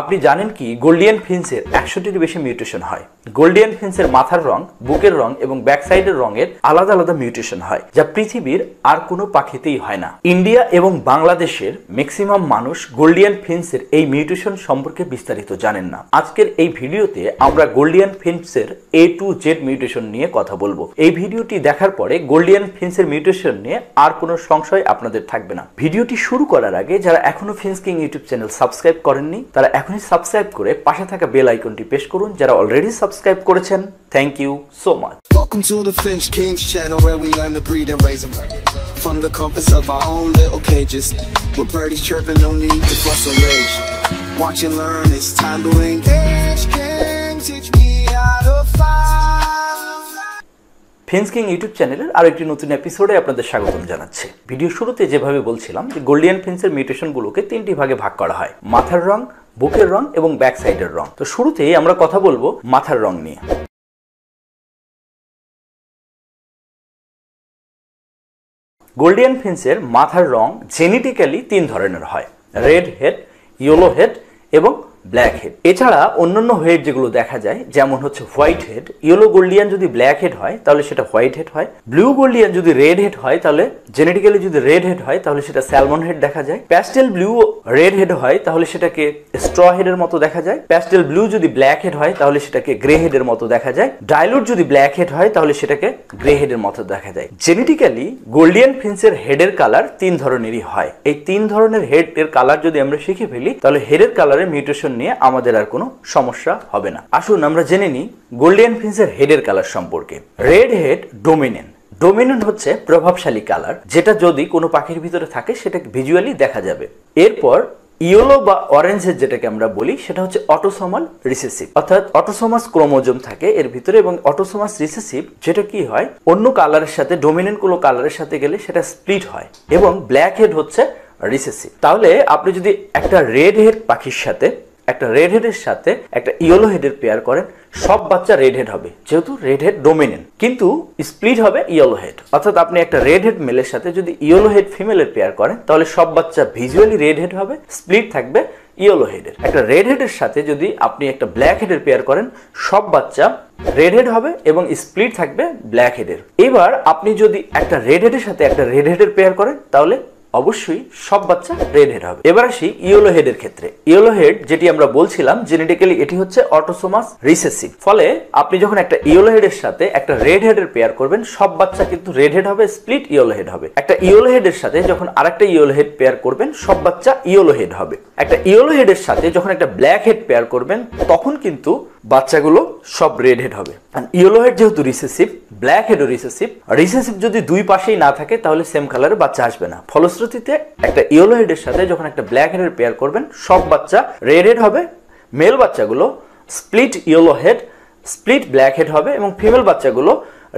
আপনি জানেন কি গোল্ডিয়ান ফিন্সের একশোটির বেশি মিউটেশন হয় গোল্ডিয়ান ফিন্সের মাথার রং বুকের রং এবং ব্যাকসাইডের রঙের আলাদা আলাদা মিউটেশন হয় যা পৃথিবীর আর কোনো পাখিতেই হয় না ইন্ডিয়া এবং বাংলাদেশের ম্যাক্সিমাম মানুষ গোল্ডিয়ান ফিন্সের এই মিউটেশন সম্পর্কে বিস্তারিত জানেন না আজকের এই ভিডিওতে আমরা গোল্ডিয়ান ফিন্সের এ টু জেড মিউটেশন নিয়ে কথা বলবো এই ভিডিওটি দেখার পরে গোল্ডিয়ান ফিন্সের মিউটেশন নিয়ে আর কোনো সংশয় আপনাদের থাকবে না ভিডিওটি শুরু করার আগে যারা এখনো finch king YouTube channel subscribe করেননি তারা এখনই সাবস্ক্রাইব করে পাশে থাকা বেল আইকনটি পেশ করুন যারা অলরেডি সাবস্ক্রাইব সাবস্ক্রাইব করেছেন thank you so much Welcome to the Finch Kings channel where we learn to breed and raise them From the compass of our own little cages With birdies chirping, no need to fuss or rage Watch and learn, it's time to engage King, teach me how to fly finch king YouTube চ্যানেলের আর একটি নতুন এপিসোডে আপনাদের স্বাগতম জানাচ্ছি video শুরুতে যেভাবে বলছিলাম যে গোল্ডিয়ান ফিন্সের মিউটেশনগুলোকে তিনটি ভাগে ভাগ করা হয় মাথার রং বুকের রং এবং ব্যাক সাইডের রং তো শুরুতেই আমরা কথা বলবো মাথার রং নিয়ে গোল্ডিয়ান ফিন্সের মাথার রং জেনেটিক্যালি তিন ধরনের হয় রেড হেড ইয়েলো হেড এবং ব্ল্যাক হেড এছাড়া অন্যান্য হেড যেগুলো দেখা যায় যেমন হচ্ছে হোয়াইট হেড ইয়েলো গোল্ডিয়ান যদি ব্ল্যাক হেড হয় তাহলে সেটা হোয়াইট হেড হয় ব্লু গোল্ডিয়ান যদি রেড হেড হয় তাহলে জেনেটিক্যালি যদি রেড হেড হয় তাহলে সেটা স্যালমন হেড দেখা যায় প্যাস্টেল ব্লু রেড হেড হয় তাহলে সেটাকে স্ট্র হেডের মতো দেখা যায় প্যাস্টেল ব্লু যদি ব্ল্যাক হেড হয় তাহলে সেটাকে গ্রে হেডের মতো দেখা যায় ডাইলুট যদি ব্ল্যাক হেড হয় তাহলে সেটাকে গ্রে হেডের মতো দেখা যায় জেনেটিক্যালি গোল্ডিয়ান ফিন্সের হেডের কালার তিন ধরনেরই হয় এই তিন ধরনের হেড এর কালার যদি আমরা শিখে ফেলি তাহলে হেডের কালারে মিউটেশন নিয়ে আমাদের আর কোনো সমস্যা হবে না আসুন আমরা জেনে নিই গোল্ডেন ফিন্সের হেডের কালার সম্পর্কে রেড হেড ডোমিনেন্ট ডোমিনেন্ট হচ্ছে প্রভাবশালী কালার যেটা যদি কোনো পাখির ভিতরে থাকে সেটা ভিজুয়ালি দেখা যাবে এরপর ইয়েলো বা অরেঞ্জের যেটাকে আমরা বলি সেটা হচ্ছে অটোসোমাল রিসেসিভ অর্থাৎ অটোসোমাস ক্রোমোজোম থাকে এর ভিতরে এবং অটোসোমাস রিসেসিভ যেটা কি হয় অন্য কালারের সাথে ডোমিনেন্ট কোনো কালারের সাথে গেলে সেটা স্প্লিট হয় এবং ব্ল্যাক হেড হচ্ছে রিসেসিভ তাহলে আপনি যদি একটা রেড হেড পাখির সাথে একটা রেড হেডের সাথে একটা ইয়েলো হেডের পেয়ার করেন সব বাচ্চা রেড হেড হবে যেহেতু রেড হেড ডোমিনেন্ট কিন্তু স্প্লিট হবে ইয়েলো হেড অর্থাৎ আপনি একটা রেড হেড মেলের সাথে যদি ইয়েলো হেড ফিমেলের পেয়ার করেন তাহলে সব বাচ্চা ভিজুয়ালি রেড হেড হবে স্প্লিট থাকবে ইয়েলো হেডের একটা রেড হেডের সাথে যদি আপনি একটা ব্ল্যাক হেডের পেয়ার করেন সব বাচ্চা রেড হেড হবে এবং স্প্লিট থাকবে ব্ল্যাক হেডের এবার আপনি যদি একটা রেড হেডের সাথে একটা রেড হেডের পেয়ার করেন তাহলে অবশ্যই সব বাচ্চা রেড হেড হবে এবার আসি ইয়েলো হেডের ক্ষেত্রে ইয়েলো হেড যেটি আমরা বলছিলাম জেনেটিক্যালি এটি হচ্ছে অটোসোমাস রিসেসিভ ফলে আপনি যখন একটা ইয়েলো হেডের সাথে একটা রেড হেডের পেয়ার করবেন সব বাচ্চা কিন্তু রেড হেড হবে স্প্লিট ইয়েলো হেড হবে একটা ইয়েলো হেডের সাথে যখন আরেকটা ইয়েলো হেড পেয়ার করবেন সব বাচ্চা ইয়েলো হেড হবে একটা ইয়েলো হেডের সাথে যখন একটা ব্ল্যাক হেড পেয়ার করবেন তখন কিন্তু বাচ্চাগুলো সব রেড হেড হবে ইয়েলো হেড যেহেতু রিসেসিভ ব্ল্যাক হেড ও রিসেসিভ রিসেসিভ যদি দুই পাশেই না থাকে তাহলে সেম কালারে বাচ্চা আসবে না ফলশ্রুতিতে একটা ইয়েলো হেডের সাথে যখন একটা ব্ল্যাক হেডের পেয়ার করবেন সব বাচ্চা রেড হেড হবে মেল বাচ্চাগুলো split yellow head split black head হবে এবং ফিমেল বাচ্চাগুলো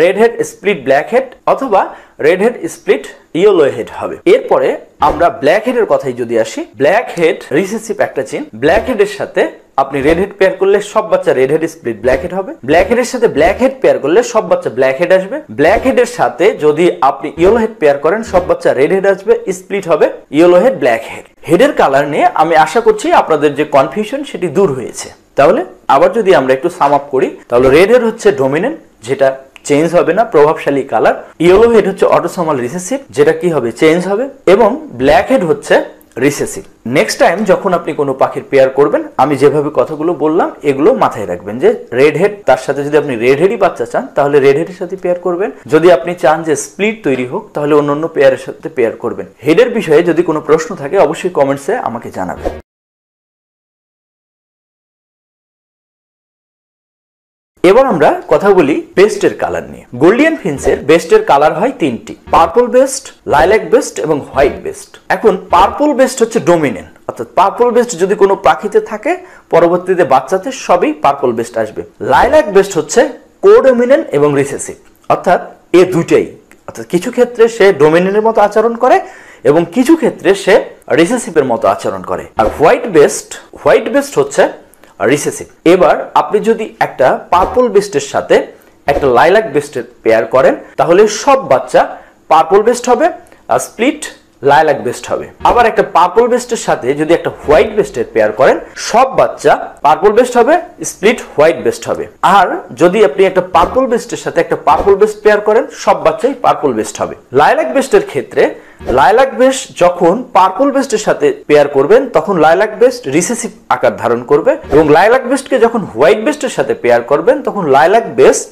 red head split black head অথবা red head split yellow head হবে এরপরে আমরা ব্ল্যাক হেডের কথাই যদি আসি ব্ল্যাক হেড রিসেসিভ একটা চিন ব্ল্যাক হেডের সাথে আপনি রেড হেড পেয়ার করলে সব বাচ্চা red head split black head হবে ব্ল্যাক হেডের সাথে ব্ল্যাক হেড পেয়ার করলে সব বাচ্চা ব্ল্যাক হেড আসবে ব্ল্যাক হেডের সাথে যদি আপনি ইয়েলো হেড পেয়ার করেন সব বাচ্চা রেড হেড আসবে স্প্লিট হবে ইয়েলো হেড ব্ল্যাক হেড হেডের কালার নিয়ে আমি আশা করছি আপনাদের যে কনফিউশন সেটি দূর হয়েছে তাহলে আবার যদি আমরা একটু সাম আপ করি তাহলে রেড হেড হচ্ছে ডোমিনেন্ট যেটা চেঞ্জ হবে না প্রভাবশালী কালার ইয়েলো হেড হচ্ছে অটোসমাল রিসেসিভ যেটা কি হবে চেঞ্জ হবে এবং ব্ল্যাক হেড হচ্ছে রিসেসিভ নেক্সট টাইম যখন আপনি কোনো পাখির পেয়ার করবেন আমি যেভাবে কথাগুলো বললাম এগুলো মাথায় রাখবেন যে রেড হেড তার সাথে যদি আপনি রেড হেডই বাচ্চা চান তাহলে রেড হেডের সাথে পেয়ার করবেন যদি আপনি চান যে স্প্লিট তৈরি হোক তাহলে অন্য অন্য পেয়ারের সাথে পেয়ার করবেন হেডের বিষয়ে যদি কোনো প্রশ্ন থাকে অবশ্যই কমেন্টসে আমাকে জানাবেন এবার আমরা কথা বলি বেস্টের কালার নিয়ে গোল্ডিয়ান ফিন্সের বেস্টের কালার হয় তিনটি পার্পল বেস্ট লাইল্যাক বেস্ট এবং হোয়াইট বেস্ট এখন পার্পল বেস্ট হচ্ছে ডোমিনেন্ট অর্থাৎ পার্পল বেস্ট যদি কোনো পাখিতে থাকে পরবর্তীতে বাচ্চাতে সবই পার্পল বেস্ট আসবে লাইল্যাক বেস্ট হচ্ছে কোডোমিনেন্ট এবং রিসেসিভ অর্থাৎ এ দুইটাই অর্থাৎ কিছু ক্ষেত্রে সে ডোমিনেন্টের মতো আচরণ করে এবং কিছু ক্ষেত্রে সে রিসেসিভের মতো আচরণ করে আর হোয়াইট বেস্ট হোয়াইট বেস্ট হচ্ছে রিসেসিভ এবার আপনি যদি একটা পার্পল বেস্টের সাথে একটা লাইলাক বেস্টের পেয়ার করেন তাহলে সব বাচ্চা পার্পল বেস্ট হবে আর স্প্লিট লাইলাক বেস্ট হবে আবার একটা পার্পল বেস্টের সাথে যদি একটা হোয়াইট বেস্টের পেয়ার করেন সব বাচ্চা পার্পল বেস্ট হবে স্প্লিট হোয়াইট বেস্ট হবে আর যদি আপনি একটা পার্পল বেস্টের সাথে একটা পার্পল বেস্ট পেয়ার করেন সব বাচ্চাই পার্পল বেস্ট হবে লাইলাক বেস্টের ক্ষেত্রে লাইলাক বেস যখন পার্পল বেস্টের সাথে পেয়ার করবেন তখন লাইলাক বেস্ট রিসেসিভ আকার ধারণ করবে এবং লাইলাক বেস্টকে যখন হোয়াইট বেস্টের সাথে পেয়ার করবেন তখন লাইলাক বেস্ট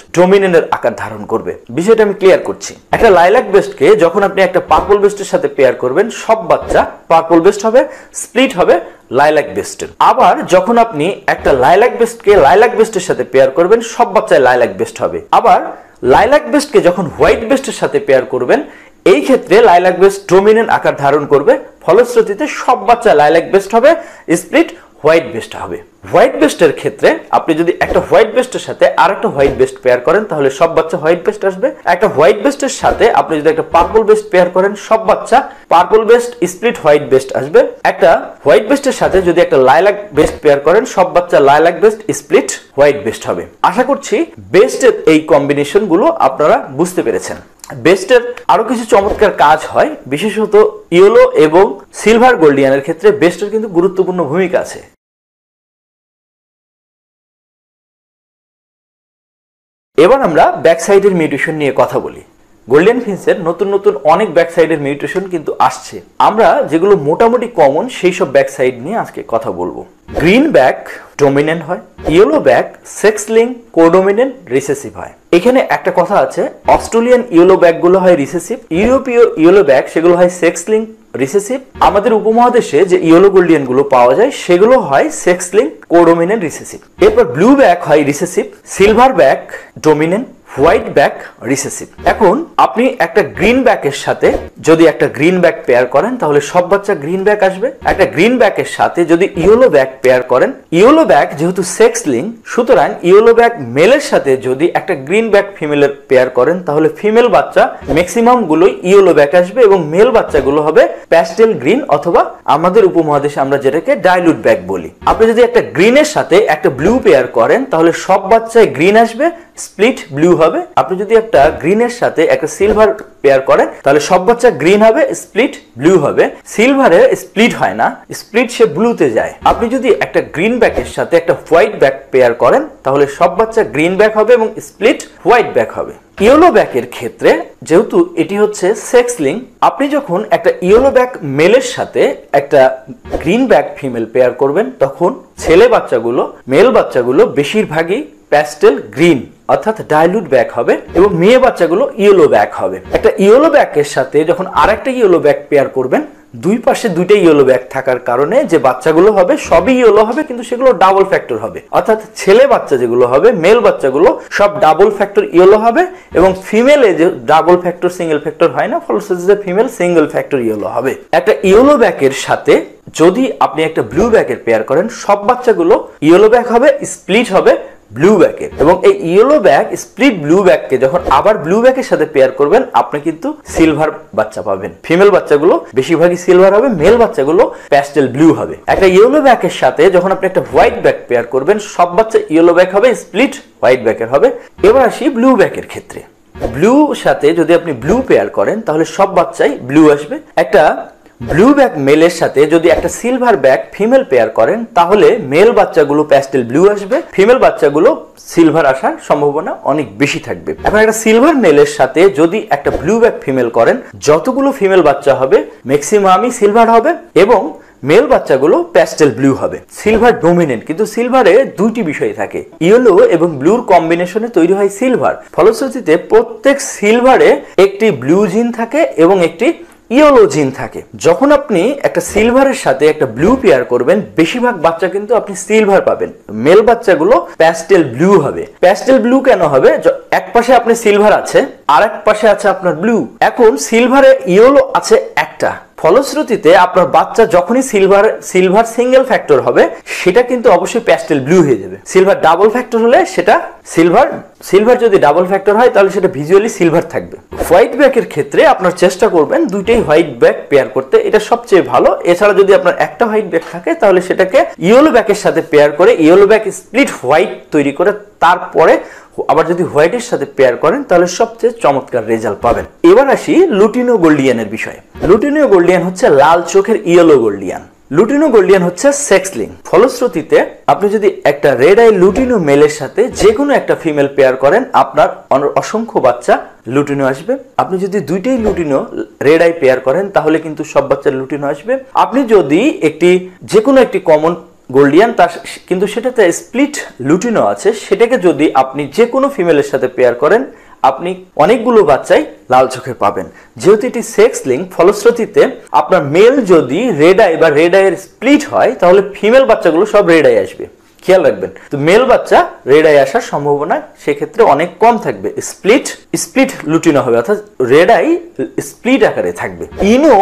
এর আকার ধারণ করবে বিষয়টা আমি ক্লিয়ার করছি একটা লাইলাক বেস্টকে যখন আপনি একটা পার্পল বেস্টের সাথে পেয়ার করবেন সব বাচ্চা পার্পল বেস্ট হবে স্প্লিট হবে লাইলাক বেস্টের আবার যখন আপনি একটা লাইলাক বেস্টকে লাইলাক বেস্টের সাথে পেয়ার করবেন সব বাচ্চায় লাইলাক বেস্ট হবে আবার লাইলাক বেস্টকে যখন হোয়াইট বেস্টের সাথে পেয়ার করবেন এই ক্ষেত্রে লাইলাক বেস্ট ডোমিনেন্ট আকার ধারণ করবে ফলশ্রুতিতে সব বাচ্চা লাইলাক বেস্ট হবে স্প্লিট হোয়াইট বেস্ট হবে হোয়াইট বেস্টের ক্ষেত্রে আপনি যদি একটা হোয়াইট বেস্টের সাথে আর একটা হোয়াইট বেস্ট পেয়ার করেন তাহলে সব বাচ্চা হোয়াইট বেস্ট আসবে একটা হোয়াইট বেস্টের সাথে আপনি যদি একটা পার্পল বেস্ট পেয়ার করেন সব বাচ্চা purple breast split white breast আসবে একটা হোয়াইট বেস্টের সাথে যদি একটা লাইলাক বেস্ট পেয়ার করেন সব বাচ্চা lilac breast split white breast হবে আশা করছি বেস্টের এই কম্বিনেশনগুলো আপনারা বুঝতে পেরেছেন বেস্টের আরও কিছু চমৎকার কাজ হয় বিশেষত ইয়েলো এবং সিলভার গোল্ডিয়ানের ক্ষেত্রে বেস্টের কিন্তু গুরুত্বপূর্ণ ভূমিকা আছে এবার আমরা ব্যাকসাইডের মিউটেশন নিয়ে কথা বলি গোল্ডেন ফিন্সের নতুন নতুন অনেক ব্যাকসাইডের মিউটেশন কিন্তু আসছে আমরা যেগুলো মোটামুটি কমন সেই সব ব্যাকসাইড নিয়ে আজকে কথা বলবো গ্রিন ব্যাক ডোমিনেন্ট হয় yellow back sex link codominant recessive হয় এখানে একটা কথা আছে অস্ট্রেলিয়ান ইয়েলো গুলো হয় রিসেসিভ ইউরোপীয় ইয়েলো ব্যাক সেগুলো হয় সেক্স লিং রিসেসিভ আমাদের উপমহাদেশে যে ইয়েলো গোল্ডিয়ান গুলো পাওয়া যায় সেগুলো হয় সেক্স লিং কোডোমিনেন্ট রিসেসিভ এরপর ব্লু ব্যাক হয় recessive silver back dominant white back recessive এখন আপনি একটা গ্রিন ব্যাকের সাথে যদি একটা গ্রিন ব্যাক পেয়ার করেন তাহলে সব বাচ্চা গ্রিন ব্যাক আসবে একটা গ্রিন ব্যাকের সাথে যদি ইয়েলো ব্যাক পেয়ার করেন ইয়েলো ব্যাক যেহেতু সেক্স লিঙ্ক সুতরাং ইয়েলো ব্যাক মেলের সাথে যদি একটা গ্রিন ব্যাক ফিমেলের পেয়ার করেন তাহলে ফিমেল বাচ্চা ম্যাক্সিমাম গুলোই ইয়েলো ব্যাক আসবে এবং মেল বাচ্চাগুলো হবে প্যাস্টেল গ্রিন অথবা আমাদের উপমহাদেশে আমরা যেটাকে ডাইলুট ব্যাক বলি আপনি যদি একটা গ্রিনের সাথে একটা ব্লু পেয়ার করেন তাহলে সব বাচ্চায় গ্রিন আসবে স্প্লিট ব্লু হবে আপনি যদি একটা গ্রিনের সাথে একটা সিলভার পেয়ার করেন তাহলে সব বাচ্চা গ্রিন হবে স্প্লিট ব্লু হবে সিলভারে স্প্লিট হয় না স্প্লিট সে ব্লুতে যায় আপনি যদি একটা গ্রিন ব্যাকের সাথে একটা হোয়াইট ব্যাক পেয়ার করেন তাহলে সব বাচ্চা গ্রিন ব্যাক হবে এবং স্প্লিট হোয়াইট ব্যাক হবে ইয়েলো ব্যাকের ক্ষেত্রে যেহেতু এটি হচ্ছে সেক্স লিঙ্ক আপনি যখন একটা ইয়েলো ব্যাক মেলের সাথে একটা গ্রিন ব্যাক ফিমেল পেয়ার করবেন তখন ছেলে বাচ্চাগুলো মেল বাচ্চাগুলো বেশিরভাগই প্যাস্টেল গ্রিন অর্থাৎ ডাইলুট ব্যাক হবে এবং মেয়ে বাচ্চাগুলো ইয়েলো ব্যাক হবে একটা ইয়েলো ব্যাকের সাথে যখন আরেকটা ইয়েলো ব্যাক পেয়ার করবেন দুই পাশে দুইটা ইয়েলো ব্যাগ থাকার কারণে যে বাচ্চাগুলো হবে সবই ইয়েলো হবে কিন্তু সেগুলো ডাবল ফ্যাক্টর হবে অর্থাৎ ছেলে বাচ্চা যেগুলো হবে মেল বাচ্চাগুলো সব ডাবল ফ্যাক্টর ইয়েলো হবে এবং ফিমেলে যে ডাবল ফ্যাক্টর সিঙ্গেল ফ্যাক্টর হয় না ফলশ্রুতিতে ফিমেল সিঙ্গেল ফ্যাক্টর ইয়েলো হবে একটা ইয়েলো ব্যাকের সাথে যদি আপনি একটা ব্লু ব্যাকের পেয়ার করেন সব বাচ্চাগুলো ইয়েলো ব্যাগ হবে স্প্লিট হবে ব্লু ব্যাকের এবং এই ইয়েলো ব্যাগ স্প্লিট ব্লু ব্যাগকে যখন আবার ব্লু ব্যাকের সাথে পেয়ার করবেন আপনি কিন্তু সিলভার বাচ্চা পাবেন ফিমেল বাচ্চাগুলো বেশিরভাগই সিলভার হবে মেল বাচ্চাগুলো প্যাস্টেল ব্লু হবে একটা ইয়েলো ব্যাকের সাথে যখন আপনি একটা হোয়াইট ব্যাগ পেয়ার করবেন সব বাচ্চা ইয়েলো ব্যাক হবে স্প্লিট হোয়াইট ব্যাকের হবে এবার আসি ব্লু ব্যাকের ক্ষেত্রে ব্লু সাথে যদি আপনি ব্লু পেয়ার করেন তাহলে সব বাচ্চাই ব্লু আসবে একটা ব্লু ব্যাক মেলের সাথে যদি একটা সিলভার ব্যাক ফিমেল পেয়ার করেন তাহলে মেল বাচ্চাগুলো প্যাস্টেল ব্লু আসবে ফিমেল বাচ্চাগুলো সিলভার আসার সম্ভাবনা অনেক বেশি থাকবে এখন একটা সিলভার মেলের সাথে যদি একটা ব্লু ব্যাক ফিমেল করেন যতগুলো ফিমেল বাচ্চা হবে ম্যাক্সিমামই সিলভার হবে এবং মেল বাচ্চাগুলো প্যাস্টেল ব্লু হবে সিলভার ডোমিনেন্ট কিন্তু সিলভারে দুইটি বিষয় থাকে ইয়েলো এবং ব্লুর কম্বিনেশনে তৈরি হয় সিলভার ফলশ্রুতিতে প্রত্যেক সিলভারে একটি ব্লু জিন থাকে এবং একটি ইয়োলোজিন জিন থাকে যখন আপনি একটা সিলভারের সাথে একটা ব্লু পেয়ার করবেন বেশিরভাগ বাচ্চা কিন্তু আপনি সিলভার পাবেন মেল বাচ্চাগুলো প্যাস্টেল ব্লু হবে প্যাস্টেল ব্লু কেন হবে এক পাশে আপনি সিলভার আছে আর এক পাশে আছে আপনার ব্লু এখন সিলভারে ইয়েলো আছে একটা ফলশ্রুতিতে আপনার বাচ্চা যখনই সিলভার সিলভার সিঙ্গেল ফ্যাক্টর হবে সেটা কিন্তু অবশ্যই প্যাস্টেল ব্লু হয়ে যাবে সিলভার ডাবল ফ্যাক্টর হলে সেটা সিলভার সিলভার যদি ডাবল ফ্যাক্টর হয় তাহলে সেটা ভিজুয়ালি সিলভার থাকবে হোয়াইট ব্যাকের ক্ষেত্রে আপনার চেষ্টা করবেন দুইটাই হোয়াইট ব্যাক পেয়ার করতে এটা সবচেয়ে ভালো এছাড়া যদি আপনার একটা হোয়াইট ব্যাক থাকে তাহলে সেটাকে ইয়েলো ব্যাকের সাথে পেয়ার করে ইয়েলো ব্যাক স্প্লিট হোয়াইট তৈরি করে তারপরে আবার যদি হোয়াইটের সাথে পেয়ার করেন তাহলে সবচেয়ে চমৎকার রেজাল্ট পাবেন এবার আসি লুটিনো গোল্ডিয়ানের বিষয়ে লুটিনো গোল্ডিয়ান হচ্ছে লাল চোখের ইয়েলো গোল্ডিয়ান লুটিনো গোল্ডিয়ান হচ্ছে সেক্সলিং ফলশ্রুতিতে আপনি যদি একটা রেড আই লুটিনো মেলের সাথে যে কোনো একটা ফিমেল পেয়ার করেন আপনার অসংখ্য বাচ্চা লুটিনো আসবে আপনি যদি দুইটাই লুটিনো রেড আই পেয়ার করেন তাহলে কিন্তু সব বাচ্চার লুটিনো আসবে আপনি যদি একটি যে কোনো একটি কমন গোল্ডিয়ান তার কিন্তু সেটাতে স্প্লিট লুটিনো আছে সেটাকে যদি আপনি যে কোনো ফিমেলের সাথে পেয়ার করেন আপনি অনেকগুলো বাচ্চাই লাল চোখে পাবেন যেহেতু এটি সেক্স লিঙ্ক ফলশ্রুতিতে আপনার মেল যদি রেড আই বা রেড আইয়ের স্প্লিট হয় তাহলে ফিমেল বাচ্চাগুলো সব রেড আই আসবে খেয়াল রাখবেন তো মেল বাচ্চা রেড আই আসার সম্ভাবনা সেক্ষেত্রে অনেক কম থাকবে স্প্লিট স্প্লিট লুটিনো হবে অর্থাৎ রেড আই স্প্লিট আকারে থাকবে ইনো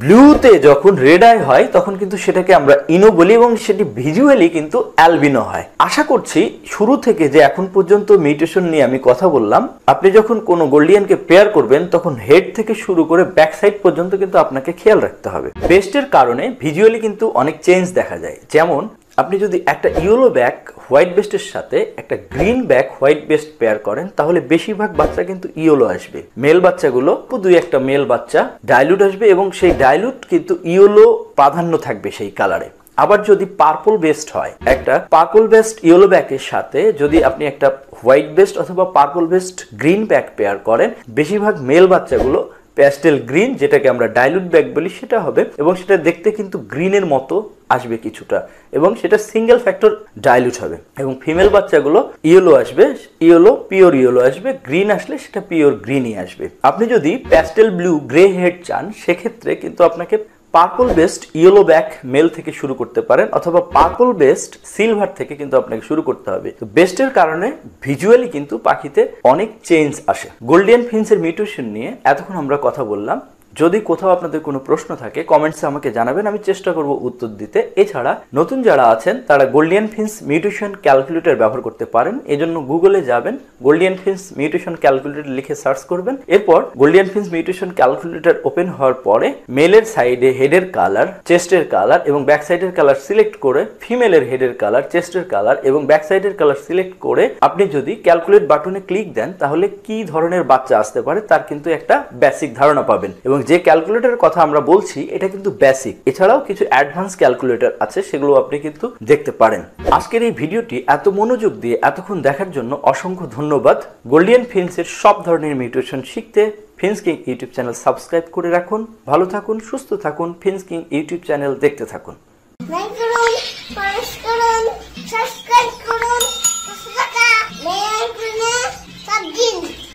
ব্লুতে যখন রেড আই হয় তখন কিন্তু সেটাকে আমরা ইনো বলি এবং সেটি ভিজুয়ালি কিন্তু অ্যালবিনো হয় আশা করছি শুরু থেকে যে এখন পর্যন্ত মিউটেশন নিয়ে আমি কথা বললাম আপনি যখন কোনো গোল্ডিয়ানকে পেয়ার করবেন তখন হেড থেকে শুরু করে ব্যাক সাইড পর্যন্ত কিন্তু আপনাকে খেয়াল রাখতে হবে বেস্টের কারণে ভিজুয়ালি কিন্তু অনেক চেঞ্জ দেখা যায় যেমন আপনি যদি একটা ইয়েলো ব্যাক হোয়াইট বেস্টের সাথে একটা green back white breast pair করেন তাহলে বেশিরভাগ বাচ্চা কিন্তু ইয়োলো আসবে মেল বাচ্চাগুলো দুই একটা মেল বাচ্চা ডাইলুট আসবে এবং সেই ডাইলুট কিন্তু ইয়োলো প্রাধান্য থাকবে সেই কালারে আবার যদি পার্পল বেস্ট হয় একটা পার্পল বেস্ট ইয়েলো ব্যাকের সাথে যদি আপনি একটা হোয়াইট বেস্ট অথবা purple breast green back pair করেন বেশিরভাগ মেল বাচ্চাগুলো প্যাস্টেল গ্রিন যেটাকে আমরা ডাইলুট ব্যাগ বলি সেটা হবে এবং সেটা দেখতে কিন্তু গ্রিনের মতো আসবে কিছুটা এবং সেটা সিঙ্গেল ফ্যাক্টর ডাইলুট হবে এবং ফিমেল বাচ্চাগুলো ইয়েলো আসবে ইয়েলো পিওর ইয়েলো আসবে গ্রিন আসলে সেটা পিওর গ্রিনই আসবে আপনি যদি প্যাস্টেল ব্লু গ্রে হেড চান সেক্ষেত্রে কিন্তু আপনাকে purple breast yellow back male থেকে শুরু করতে পারেন অথবা পার্পল বেস্ট সিলভার থেকে কিন্তু আপনাকে শুরু করতে হবে তো বেস্টের কারণে ভিজুয়ালি কিন্তু পাখিতে অনেক চেঞ্জ আসে গোল্ডিয়ান ফিন্সের মিউটেশন নিয়ে এতক্ষণ আমরা কথা বললাম যদি কোথাও আপনাদের কোনো প্রশ্ন থাকে কমেন্টসে আমাকে জানাবেন আমি চেষ্টা করব উত্তর দিতে এছাড়া নতুন যারা আছেন তারা গোল্ডিয়ান ফিন্স মিউটেশন ক্যালকুলেটর ব্যবহার করতে পারেন এজন্য গুগলে যাবেন গোল্ডিয়ান ফিন্স মিউটেশন ক্যালকুলেটর লিখে সার্চ করবেন এরপর Gouldian finch mutation calculator open হওয়ার পরে মেলের সাইডে হেডের কালার চেস্টের কালার এবং ব্যাক সাইডের কালার সিলেক্ট করে ফিমেলের হেডের কালার চেস্টের কালার এবং ব্যাক সাইডের কালার সিলেক্ট করে আপনি যদি ক্যালকুলেট বাটনে ক্লিক দেন তাহলে কি ধরনের বাচ্চা আসতে পারে তার কিন্তু একটা বেসিক ধারণা পাবেন এবং এবং যে ক্যালকুলেটরের কথা আমরা বলছি এটা কিন্তু বেসিক এছাড়াও কিছু অ্যাডভান্স ক্যালকুলেটর আছে সেগুলো আপনি কিন্তু দেখতে পারেন আজকের এই ভিডিওটি এত মনোযোগ দিয়ে এতক্ষণ দেখার জন্য অসংখ্য ধন্যবাদ গোল্ডিয়ান ফিন্সের সব ধরনের মিউটেশন শিখতে finch king YouTube channel subscribe করে রাখুন ভালো থাকুন সুস্থ থাকুন ফিন্স কিং ইউটিউব চ্যানেল দেখতে থাকুন